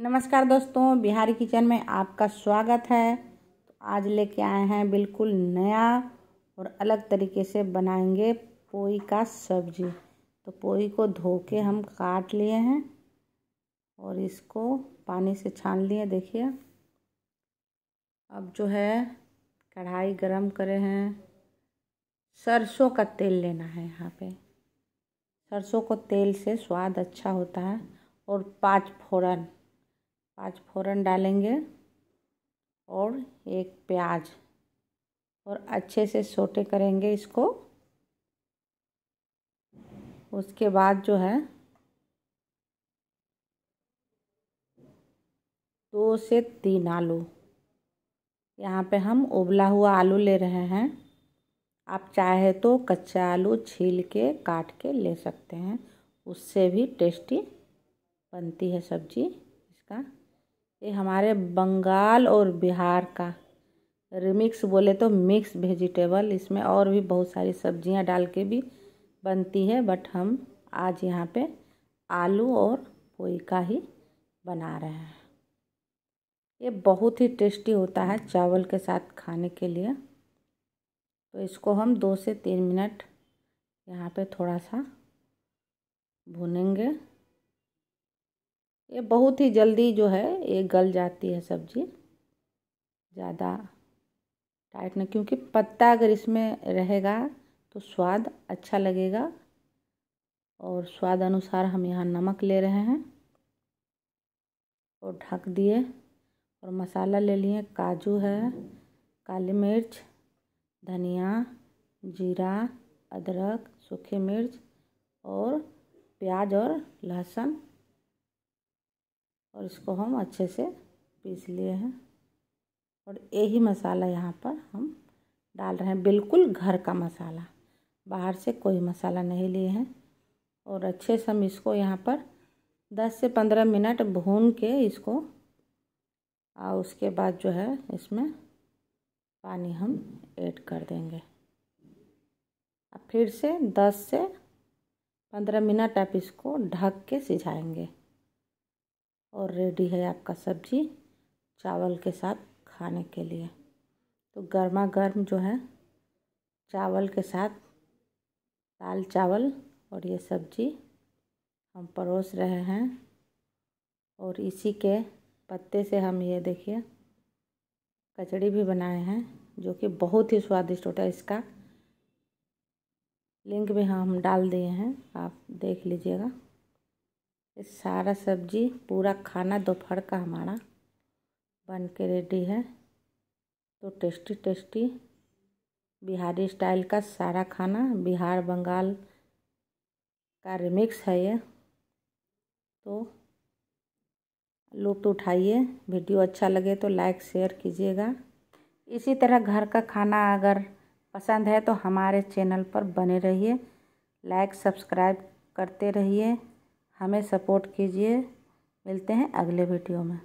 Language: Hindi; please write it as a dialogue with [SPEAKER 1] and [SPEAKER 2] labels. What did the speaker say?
[SPEAKER 1] नमस्कार दोस्तों बिहारी किचन में आपका स्वागत है तो आज लेके आए हैं बिल्कुल नया और अलग तरीके से बनाएंगे पोई का सब्जी तो पोई को धो के हम काट लिए हैं और इसको पानी से छान लिए देखिए अब जो है कढ़ाई गरम करे हैं सरसों का तेल लेना है यहाँ पे सरसों को तेल से स्वाद अच्छा होता है और पाँच फोरन पाँच फ़ोरन डालेंगे और एक प्याज और अच्छे से सोटे करेंगे इसको उसके बाद जो है दो से तीन आलू यहाँ पे हम उबला हुआ आलू ले रहे हैं आप चाहे तो कच्चा आलू छील के काट के ले सकते हैं उससे भी टेस्टी बनती है सब्जी इसका ये हमारे बंगाल और बिहार का रिमिक्स बोले तो मिक्स वेजिटेबल इसमें और भी बहुत सारी सब्जियां डाल के भी बनती है बट हम आज यहाँ पे आलू और पोई का ही बना रहे हैं ये बहुत ही टेस्टी होता है चावल के साथ खाने के लिए तो इसको हम दो से तीन मिनट यहाँ पे थोड़ा सा भुनेंगे ये बहुत ही जल्दी जो है ये गल जाती है सब्जी ज़्यादा टाइट ना क्योंकि पत्ता अगर इसमें रहेगा तो स्वाद अच्छा लगेगा और स्वाद अनुसार हम यहाँ नमक ले रहे हैं और ढक दिए और मसाला ले लिए काजू है काली मिर्च धनिया जीरा अदरक सूखी मिर्च और प्याज और लहसुन और इसको हम अच्छे से पीस लिए हैं और यही मसाला यहाँ पर हम डाल रहे हैं बिल्कुल घर का मसाला बाहर से कोई मसाला नहीं लिए हैं और अच्छे से हम इसको यहाँ पर दस से पंद्रह मिनट भून के इसको और उसके बाद जो है इसमें पानी हम ऐड कर देंगे अब फिर से दस से पंद्रह मिनट आप इसको ढक के सिझाएंगे और रेडी है आपका सब्जी चावल के साथ खाने के लिए तो गर्मा गर्म जो है चावल के साथ दाल चावल और ये सब्जी हम परोस रहे हैं और इसी के पत्ते से हम ये देखिए कचड़ी भी बनाए हैं जो कि बहुत ही स्वादिष्ट होता है इसका लिंक भी हम डाल दिए हैं आप देख लीजिएगा ये सारा सब्जी पूरा खाना दोपहर का हमारा बन के रेडी है तो टेस्टी टेस्टी बिहारी स्टाइल का सारा खाना बिहार बंगाल का रिमिक्स है ये तो लुप्त उठाइए वीडियो अच्छा लगे तो लाइक शेयर कीजिएगा इसी तरह घर का खाना अगर पसंद है तो हमारे चैनल पर बने रहिए लाइक सब्सक्राइब करते रहिए हमें सपोर्ट कीजिए मिलते हैं अगले वीडियो में